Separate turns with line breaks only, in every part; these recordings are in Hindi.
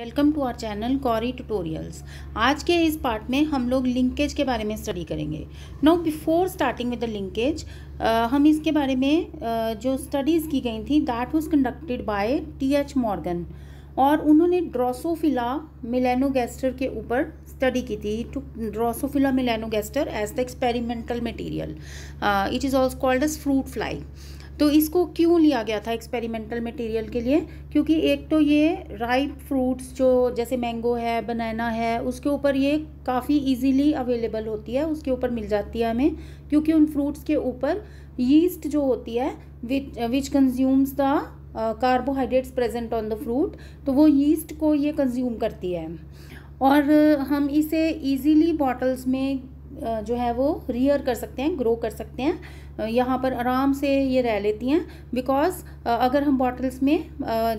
Welcome to our channel Cory tutorials आज के इस पार्ट में हम लोग लिंकेज के बारे में स्टडी करेंगे now before starting with the linkage हम इसके बारे में uh, जो स्टडीज़ की गई थी that was conducted by T H Morgan और उन्होंने ड्रोसोफिला मिलेनोगेस्टर के ऊपर स्टडी की थी to Drosophila melanogaster as the experimental material it is also called as fruit fly तो इसको क्यों लिया गया था एक्सपेरिमेंटल मटेरियल के लिए क्योंकि एक तो ये राइप फ्रूट्स जो जैसे मैंगो है बनाना है उसके ऊपर ये काफ़ी इजीली अवेलेबल होती है उसके ऊपर मिल जाती है हमें क्योंकि उन फ्रूट्स के ऊपर यीस्ट जो होती है which which consumes the carbohydrates present on the fruit तो वो यीस्ट को ये कंज्यूम करती है और हम इसे इजीली बॉटल्स में जो है वो रियर कर सकते हैं ग्रो कर सकते हैं यहाँ पर आराम से ये रह लेती हैं बिकॉज़ अगर हम बॉटल्स में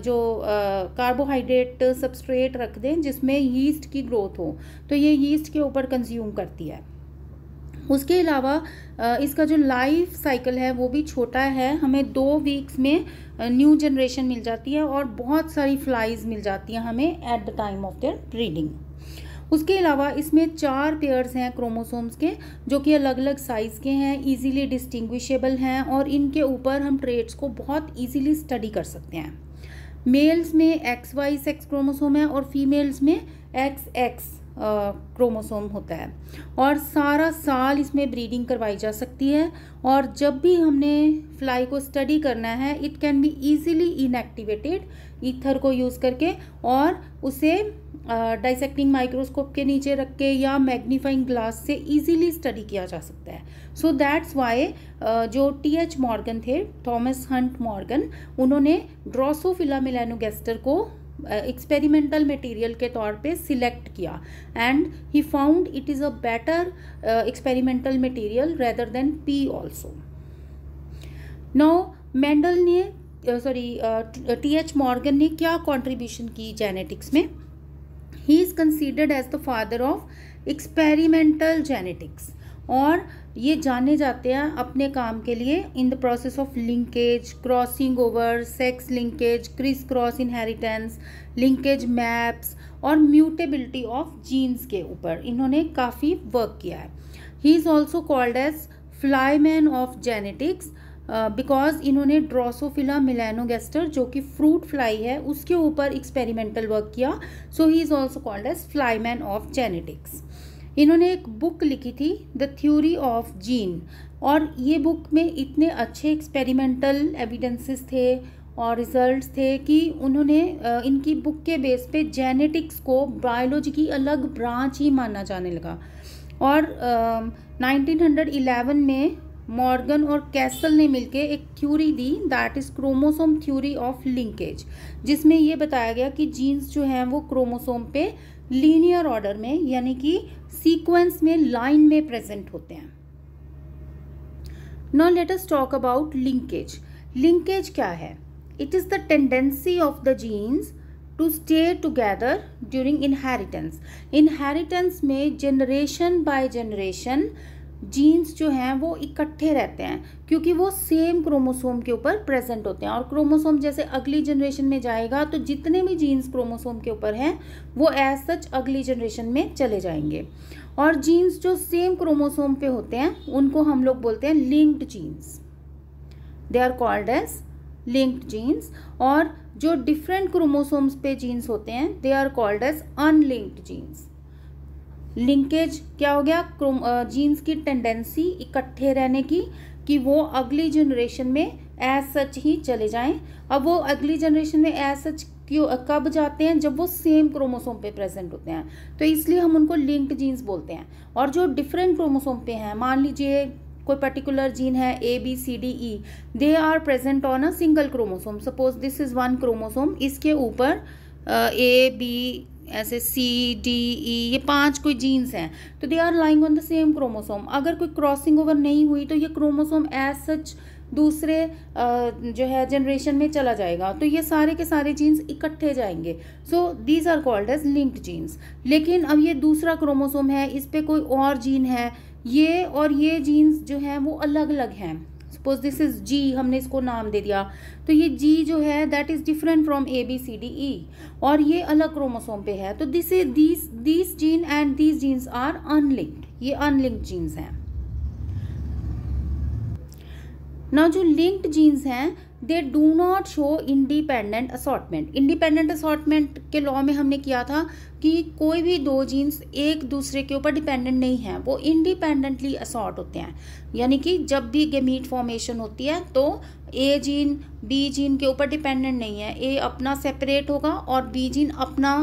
जो कार्बोहाइड्रेट सबस्ट्रेट रख दें जिसमें यीस्ट की ग्रोथ हो तो ये यीस्ट के ऊपर कंज्यूम करती है उसके अलावा इसका जो लाइफ साइकिल है वो भी छोटा है हमें दो वीक्स में न्यू जनरेशन मिल जाती है और बहुत सारी फ्लाइज़ मिल जाती हैं हमें at the time of their breeding उसके अलावा इसमें चार पेयर्स हैं क्रोमोसोम्स के जो कि अलग अलग साइज़ के हैं इजीली डिस्टिंग्विशेबल हैं और इनके ऊपर हम ट्रेड्स को बहुत इजीली स्टडी कर सकते हैं मेल्स में एक्स वाई सेक्स क्रोमोसोम है और फीमेल्स में एक्स एक्स क्रोमोसोम होता है और सारा साल इसमें ब्रीडिंग करवाई जा सकती है और जब भी हमने फ्लाई को स्टडी करना है it can be easily inactivated ether को यूज़ करके और उसे डाइसेक्टिंग माइक्रोस्कोप के नीचे रख के या मैग्नीफाइंग ग्लास से इजीली स्टडी किया जा सकता है सो दैट्स वाई जो टी एच मॉर्गन थे थॉमस हंट मॉर्गन उन्होंने ड्रोसोफिला मिलानोगेस्टर को एक्सपेरिमेंटल मटेरियल के तौर पे सिलेक्ट किया and he found it is a better experimental material rather than pea also now Mendel ने सॉरी टी एच मॉर्गन ने क्या कंट्रीब्यूशन की जेनेटिक्स में he is considered as the father of experimental genetics और ये जाने जाते हैं अपने काम के लिए in the process of linkage crossing over sex linkage criss cross inheritance linkage maps और म्यूटेबिलिटी ऑफ जीन्स के ऊपर इन्होंने काफ़ी वर्क किया है he is also called as flyman of genetics because इन्होंने ड्रोसोफिला मिलानोगेस्टर जो कि फ्रूट फ्लाई है उसके ऊपर एक्सपेरिमेंटल वर्क किया so he is also called as flyman of genetics इन्होंने एक बुक लिखी थी द थ्योरी ऑफ जीन और ये बुक में इतने अच्छे एक्सपेरिमेंटल एविडेंसेस थे और रिजल्ट्स थे कि उन्होंने इनकी बुक के बेस पे जेनेटिक्स को बायोलॉजी की अलग ब्रांच ही माना जाने लगा और uh, 1911 में मॉर्गन और कैसल ने मिलकर एक थ्योरी दी that is chromosome theory of linkage जिसमें यह बताया गया कि जीन्स जो हैं वो क्रोमोसोम पे लीनियर ऑर्डर में यानी कि सीक्वेंस में लाइन में प्रेजेंट होते हैं now let talk about linkage linkage क्या है it is the tendency of the genes to stay together during inheritance inheritance में जनरेशन बाय जनरेशन जीन्स जो हैं वो इकट्ठे रहते हैं क्योंकि वो सेम क्रोमोसोम के ऊपर प्रेजेंट होते हैं और क्रोमोसोम जैसे अगली जनरेशन में जाएगा तो जितने भी जीन्स क्रोमोसोम के ऊपर हैं वो एज सच अगली जनरेशन में चले जाएंगे और जीन्स जो सेम क्रोमोसोम पे होते हैं उनको हम लोग बोलते हैं linked genes they are called as linked genes और जो डिफरेंट क्रोमोसोम्स पे जीन्स होते हैं they are called as unlinked genes linkage क्या हो गया जीन्स की टेंडेंसी इकट्ठे रहने की कि वो अगली जनरेशन में एज सच ही चले जाएं अब वो अगली जनरेशन में एज सच क्यों कब जाते हैं जब वो सेम क्रोमोसोम पे प्रेजेंट होते हैं तो इसलिए हम उनको लिंक्ड जीन्स बोलते हैं और जो डिफरेंट क्रोमोसोम पे हैं मान लीजिए कोई पर्टिकुलर जीन है A B C D E they are present on a single chromosome suppose this is one chromosome इसके ऊपर ए बी ऐसे सी डी ई ये पांच कोई जीन्स हैं तो they are lying on the same chromosome अगर कोई क्रॉसिंग ओवर नहीं हुई तो ये क्रोमोसोम एज सच दूसरे जो है जनरेशन में चला जाएगा तो ये सारे के सारे जीन्स इकट्ठे जाएंगे so these are called as linked genes लेकिन अब ये दूसरा क्रोमोसोम है इस पर कोई और जीन है ये और ये जीन्स जो हैं वो अलग अलग हैं सपोज दिस इज जी हमने इसको नाम दे दिया तो ये जी जो है that is different from A B C D E और ये अलग क्रोमोसोम पे है तो this is this these gene and this genes are unlinked ये अनलिंक्ड जीन्स हैं ना जो लिंक्ड जीन्स हैं they do not show independent assortment independent assortment के लॉ में हमने किया था कि कोई भी दो जीन्स एक दूसरे के ऊपर डिपेंडेंट नहीं है वो इंडिपेंडेंटली असॉट होते हैं यानी कि जब भी गेमीट फॉर्मेशन होती है तो ए जीन बी जीन के ऊपर डिपेंडेंट नहीं है ए अपना सेपरेट होगा और बी जीन अपना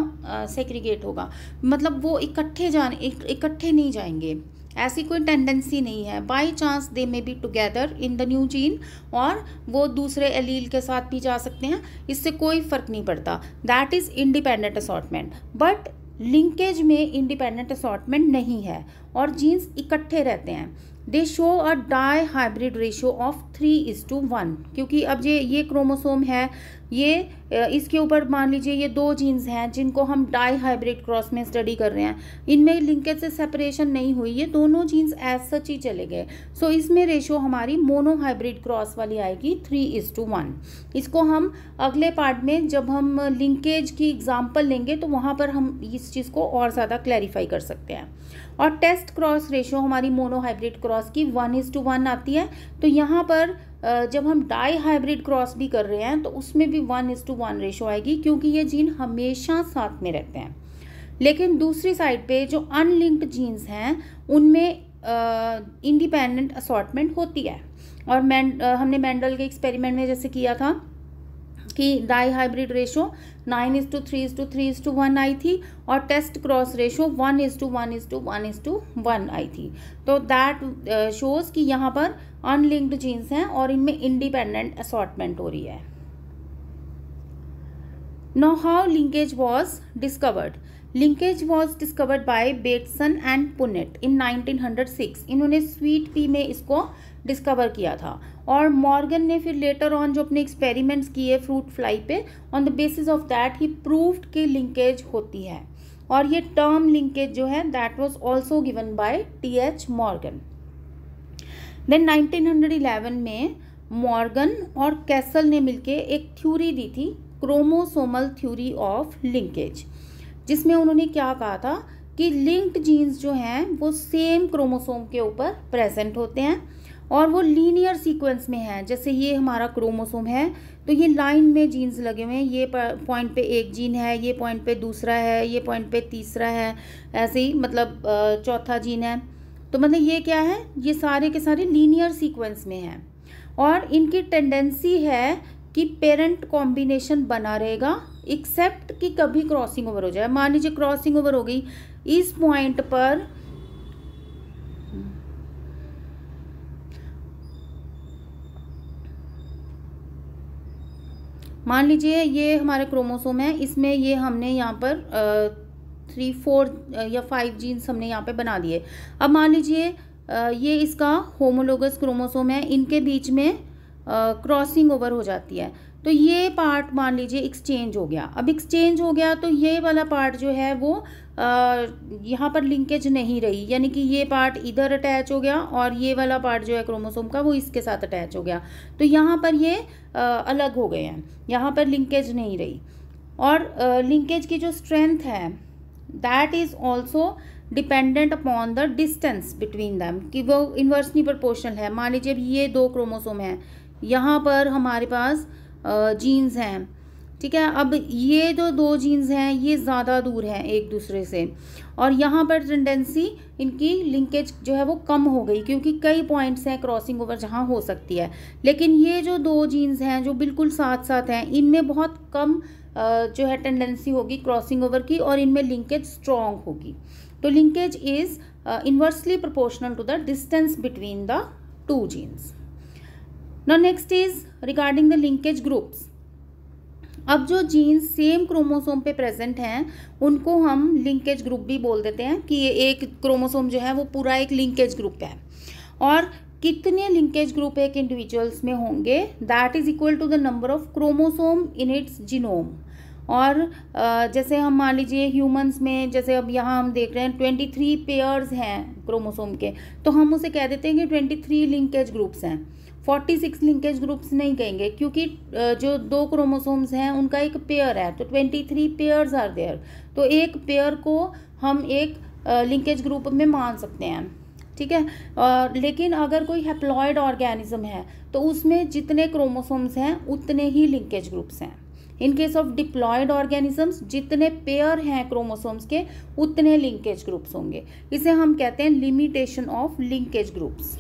सेग्रीगेट होगा मतलब वो इकट्ठे जाने इकट्ठे नहीं जाएंगे ऐसी कोई टेंडेंसी नहीं है by chance they may be together in the new gene और वो दूसरे एलील के साथ भी जा सकते हैं इससे कोई फ़र्क नहीं पड़ता that is independent assortment but linkage में इंडिपेंडेंट असॉटमेंट नहीं है और जीन्स इकट्ठे रहते हैं they show a dihybrid ratio of three is to one क्योंकि अब ये ये क्रोमोसोम है ये इसके ऊपर मान लीजिए ये दो जीन्स हैं जिनको हम डाई हाइब्रिड क्रॉस में स्टडी कर रहे हैं इनमें लिंकेज से सेपरेशन नहीं हुई ये दोनों जीन्स एज सच ही चले गए सो so, इसमें रेशो हमारी मोनो हाइब्रिड क्रॉस वाली आएगी थ्री इज टू वन इसको हम अगले पार्ट में जब हम लिंकेज की एग्जाम्पल लेंगे तो वहाँ पर हम इस चीज़ को और ज़्यादा क्लैरिफाई कर सकते हैं और टेस्ट क्रॉस रेशो हमारी मोनो हाइब्रिड क्रॉस की वन इज टू वन आती है तो यहाँ पर जब हम डाई हाइब्रिड क्रॉस भी कर रहे हैं तो उसमें भी one is to one ratio आएगी क्योंकि ये जीन हमेशा साथ में रहते हैं लेकिन दूसरी साइड पे जो अनलिंक्ड जीन्स हैं उनमें इंडिपेंडेंट असॉटमेंट होती है और मैं हमने मैंडल के एक्सपेरिमेंट में जैसे किया था कि dihybrid ratio nine is to three is to three is to one आई थी और test cross ratio one is to one is to one is to one आई थी तो दैट शोज़ uh, कि यहाँ पर अनलिंक्ड जीन्स हैं और इनमें इंडिपेंडेंट असॉटमेंट हो रही है Now how linkage was discovered? Linkage was discovered by Bateson and Punnett in 1906 इन्होंने स्वीट पी में इसको डिस्कवर किया था और मॉर्गन ने फिर लेटर ऑन जो अपने एक्सपेरिमेंट्स किए फ्रूट फ्लाई पे on the basis of that he proved की लिंकेज होती है और ये टर्म लिंकेज जो है that was also given by T H Morgan then 1911 में मॉर्गन और कैसल ने मिलके एक थ्योरी दी थी क्रोमोसोमल थ्योरी ऑफ लिंकेज जिसमें उन्होंने क्या कहा था कि लिंक्ड जीन्स जो हैं वो सेम क्रोमोसोम के ऊपर प्रेजेंट होते हैं और वो लीनियर सीक्वेंस में हैं जैसे ये हमारा क्रोमोसोम है तो ये लाइन में जीन्स लगे हुए हैं ये पॉइंट पे एक जीन है ये पॉइंट पे दूसरा है ये पॉइंट पे तीसरा है ऐसे ही मतलब चौथा जीन है तो मतलब ये क्या है ये सारे के सारे लीनियर सीक्वेंस में हैं और इनकी टेंडेंसी है कि पेरेंट कॉम्बिनेशन बना रहेगा एक्सेप्ट कि कभी क्रॉसिंग ओवर हो जाए मान लीजिए क्रॉसिंग ओवर हो गई इस पॉइंट पर मान लीजिए ये हमारे क्रोमोसोम है इसमें ये हमने यहाँ पर थ्री फोर या फाइव जीन्स हमने यहाँ पे बना दिए अब मान लीजिए ये इसका होमोलोगस क्रोमोसोम है इनके बीच में क्रॉसिंग ओवर हो जाती है तो ये पार्ट मान लीजिए एक्सचेंज हो गया अब एक्सचेंज हो गया तो ये वाला पार्ट जो है वो यहाँ पर लिंकेज नहीं रही यानी कि ये पार्ट इधर अटैच हो गया और ये वाला पार्ट जो है क्रोमोसोम का वो इसके साथ अटैच हो गया तो यहाँ पर ये आ, अलग हो गए हैं यहाँ पर लिंकेज नहीं रही और लिंकेज की जो स्ट्रेंथ है that is also dependent upon the distance between them कि वो इन्वर्सली प्रपोर्शन है मान लीजिए अब ये दो क्रोमोसोम हैं यहाँ पर हमारे पास जीन्स हैं ठीक है अब ये जो दो जीन्स हैं ये ज़्यादा दूर हैं एक दूसरे से और यहाँ पर टेंडेंसी इनकी लिंकेज जो है वो कम हो गई क्योंकि कई पॉइंट्स हैं क्रॉसिंग ओवर जहाँ हो सकती है लेकिन ये जो दो जीन्स हैं जो बिल्कुल साथ साथ हैं इनमें बहुत कम जो है टेंडेंसी होगी क्रॉसिंग ओवर की और इनमें लिंकेज स्ट्रॉन्ग होगी तो linkage is inversely proportional to the distance between the two genes now next is regarding the linkage groups अब जो जीन्स सेम क्रोमोसोम पे प्रेजेंट हैं उनको हम लिंकेज ग्रुप भी बोल देते हैं कि ये एक क्रोमोसोम जो है वो पूरा एक लिंकेज ग्रुप है और कितने लिंकेज ग्रुप एक इंडिविजुअल्स में होंगे that is equal to the number of chromosome in its genome और जैसे हम मान लीजिए ह्यूमंस में जैसे अब यहाँ हम देख रहे हैं ट्वेंटी थ्री पेयर्स हैं क्रोमोसोम के तो हम उसे कह देते हैं कि ट्वेंटी थ्री लिंकेज ग्रुप्स हैं फोर्टी सिक्स लिंकेज ग्रुप्स नहीं कहेंगे क्योंकि जो दो क्रोमोसोम्स हैं उनका एक पेयर है तो twenty three pairs are there तो एक पेयर को हम एक लिंकेज ग्रुप में मान सकते हैं ठीक है और लेकिन अगर कोई हेप्लॉयड ऑर्गेनिज्म है तो उसमें जितने क्रोमोसोम्स हैं उतने ही लिंकेज ग्रुप्स हैं in case of diploid organisms जितने पेयर हैं क्रोमोसोम्स के उतने लिंकेज ग्रुप्स होंगे इसे हम कहते हैं limitation of linkage groups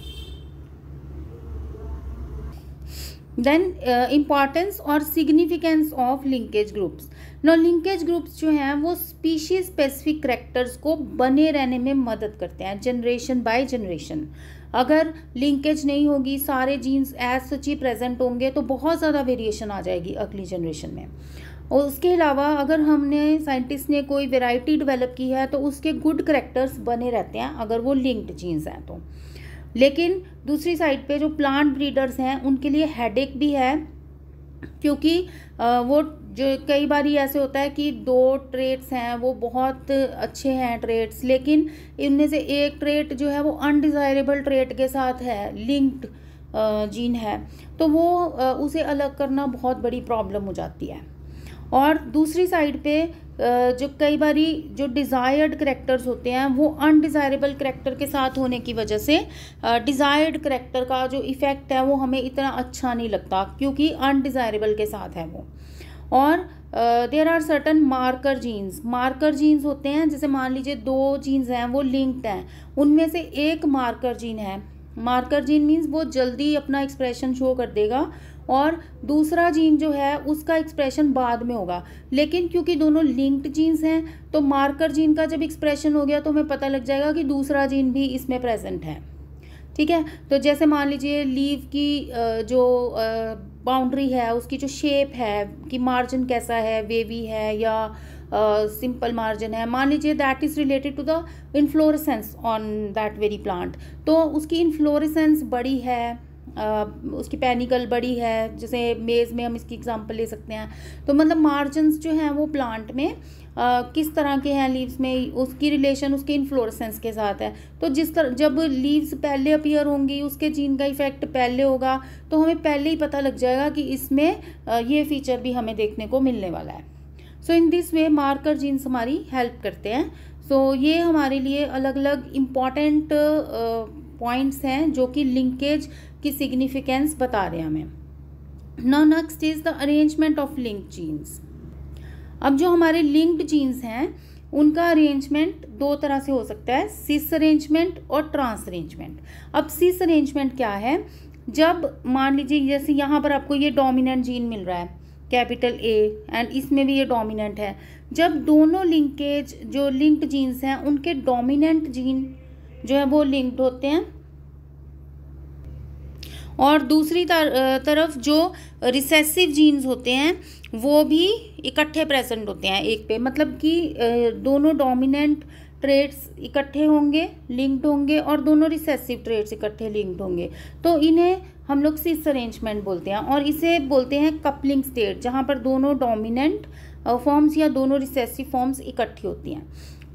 then importance और significance of linkage groups no linkage groups जो हैं वो स्पीशीज स्पेसिफिक करेक्टर्स को बने रहने में मदद करते हैं जनरेशन बाय जनरेशन अगर लिंकेज नहीं होगी सारे जीन्स एज सच ही प्रेजेंट होंगे तो बहुत ज़्यादा वेरिएशन आ जाएगी अगली जनरेशन में और उसके अलावा अगर हमने साइंटिस्ट ने कोई वेराइटी डिवेलप की है तो उसके गुड करेक्टर्स बने रहते हैं अगर वो लिंक्ड जीन्स हैं तो लेकिन दूसरी साइड पे जो प्लांट ब्रीडर्स हैं उनके लिए हेडेक भी है क्योंकि वो जो कई बार ही ऐसे होता है कि दो ट्रेड्स हैं वो बहुत अच्छे हैं ट्रेड्स लेकिन इनमें से एक ट्रेड जो है वो अनडिज़ायरेबल ट्रेड के साथ है लिंक्ड जीन है तो वो उसे अलग करना बहुत बड़ी प्रॉब्लम हो जाती है और दूसरी साइड पे जो कई बारी जो डिज़ायर्ड करेक्टर्स होते हैं वो अनडिज़ायरेबल करेक्टर के साथ होने की वजह से डिज़ायर्ड करेक्टर का जो इफ़ेक्ट है वो हमें इतना अच्छा नहीं लगता क्योंकि अनडिज़ायरेबल के साथ है वो और there are certain marker genes marker genes होते हैं जैसे मान लीजिए दो जीन्स हैं वो लिंक्ड हैं उनमें से एक मार्कर जीन है मार्कर जीन मीन्स वो जल्दी अपना एक्सप्रेशन शो कर देगा और दूसरा जीन जो है उसका एक्सप्रेशन बाद में होगा लेकिन क्योंकि दोनों लिंक्ड जीन्स हैं तो मार्कर जीन का जब एक्सप्रेशन हो गया तो हमें पता लग जाएगा कि दूसरा जीन भी इसमें प्रेजेंट है ठीक है तो जैसे मान लीजिए लीव की जो बाउंड्री है उसकी जो शेप है कि मार्जिन कैसा है वेवी है या सिंपल मार्जिन है मान लीजिए that is related to the inflorescence on that very plant तो उसकी इन्फ्लोरेसेंस बड़ी है उसकी पैनिकल बड़ी है जैसे मेज़ में हम इसकी एग्जांपल ले सकते हैं तो मतलब मार्जिन जो हैं वो प्लांट में आ, किस तरह के हैं लीव्स में उसकी रिलेशन उसके इन्फ्लोरसेंस के साथ है तो जिस तरह जब लीव्स पहले अपीयर होंगी उसके जीन का इफेक्ट पहले होगा तो हमें पहले ही पता लग जाएगा कि इसमें ये फीचर भी हमें देखने को मिलने वाला है so in this way marker genes हमारी हेल्प करते हैं सो so, ये हमारे लिए अलग अलग इम्पॉर्टेंट पॉइंट्स हैं जो कि लिंकेज की सिग्निफिकेंस बता रहे हैं हमें now next is the arrangement of link genes अब जो हमारे लिंक्ड जीन्स हैं उनका अरेंजमेंट दो तरह से हो सकता है सिस अरेंजमेंट और ट्रांस अरेंजमेंट अब सिस अरेंजमेंट क्या है जब मान लीजिए जैसे यहाँ पर आपको ये डोमिनेंट जीन मिल रहा है कैपिटल ए एंड इसमें भी ये डोमिनेंट है जब दोनों लिंकेज जो लिंक्ड जीन्स हैं उनके डोमिनेंट जीन जो है वो लिंक्ड होते हैं और दूसरी तर, तरफ जो रिसेसिव जीन्स होते हैं वो भी इकट्ठे प्रेजेंट होते हैं एक पे मतलब कि दोनों डोमिनेंट ट्रेड्स इकट्ठे होंगे लिंक्ड होंगे और दोनों रिसेसिव ट्रेड्स इकट्ठे लिंक्ड होंगे तो इन्हें हम लोग सिस अरेंजमेंट बोलते हैं और इसे बोलते हैं कपलिंग स्टेट जहाँ पर दोनों डोमिनेंट फॉर्म्स या दोनों रिसेसिव फॉर्म्स इकट्ठी होती हैं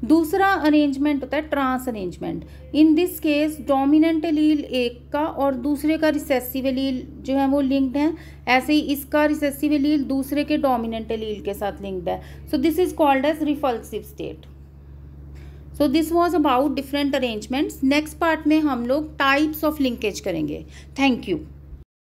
दूसरा अरेंजमेंट होता है trans arrangement in this case dominant allele एक का और दूसरे का रिसेसिव एलील जो है वो लिंक्ड है ऐसे ही इसका रिसेसिव एलील दूसरे के डोमिनेंट एलील के साथ लिंक्ड है so this is called as repulsive state so this was about different arrangements next part में हम लोग टाइप्स ऑफ लिंकेज करेंगे थैंक यू